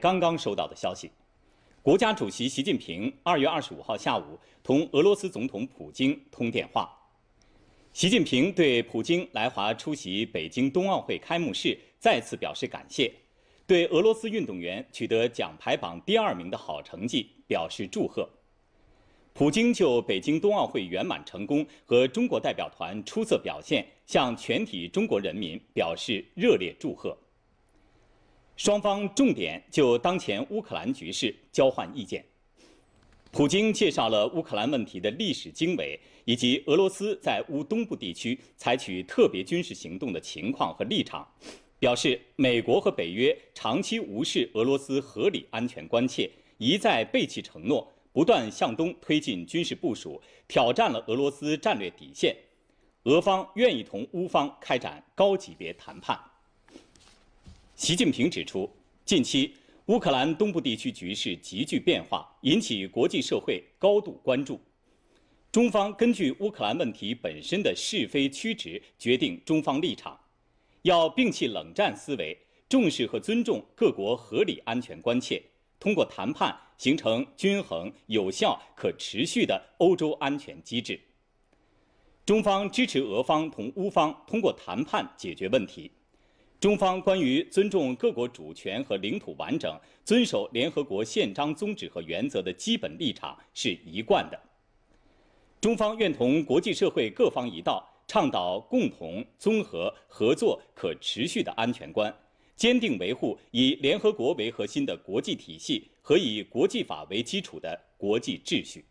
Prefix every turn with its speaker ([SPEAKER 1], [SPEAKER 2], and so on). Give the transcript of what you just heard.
[SPEAKER 1] 刚刚收到的消息，国家主席习近平二月二十五号下午同俄罗斯总统普京通电话。习近平对普京来华出席北京冬奥会开幕式再次表示感谢，对俄罗斯运动员取得奖牌榜第二名的好成绩表示祝贺。普京就北京冬奥会圆满成功和中国代表团出色表现向全体中国人民表示热烈祝贺。双方重点就当前乌克兰局势交换意见。普京介绍了乌克兰问题的历史经纬，以及俄罗斯在乌东部地区采取特别军事行动的情况和立场，表示美国和北约长期无视俄罗斯合理安全关切，一再背弃承诺，不断向东推进军事部署，挑战了俄罗斯战略底线。俄方愿意同乌方开展高级别谈判。习近平指出，近期乌克兰东部地区局势急剧变化，引起国际社会高度关注。中方根据乌克兰问题本身的是非曲直，决定中方立场，要摒弃冷战思维，重视和尊重各国合理安全关切，通过谈判形成均衡、有效、可持续的欧洲安全机制。中方支持俄方同乌方通过谈判解决问题。中方关于尊重各国主权和领土完整、遵守联合国宪章宗旨和原则的基本立场是一贯的。中方愿同国际社会各方一道，倡导共同、综合、合作、可持续的安全观，坚定维护以联合国为核心的国际体系和以国际法为基础的国际秩序。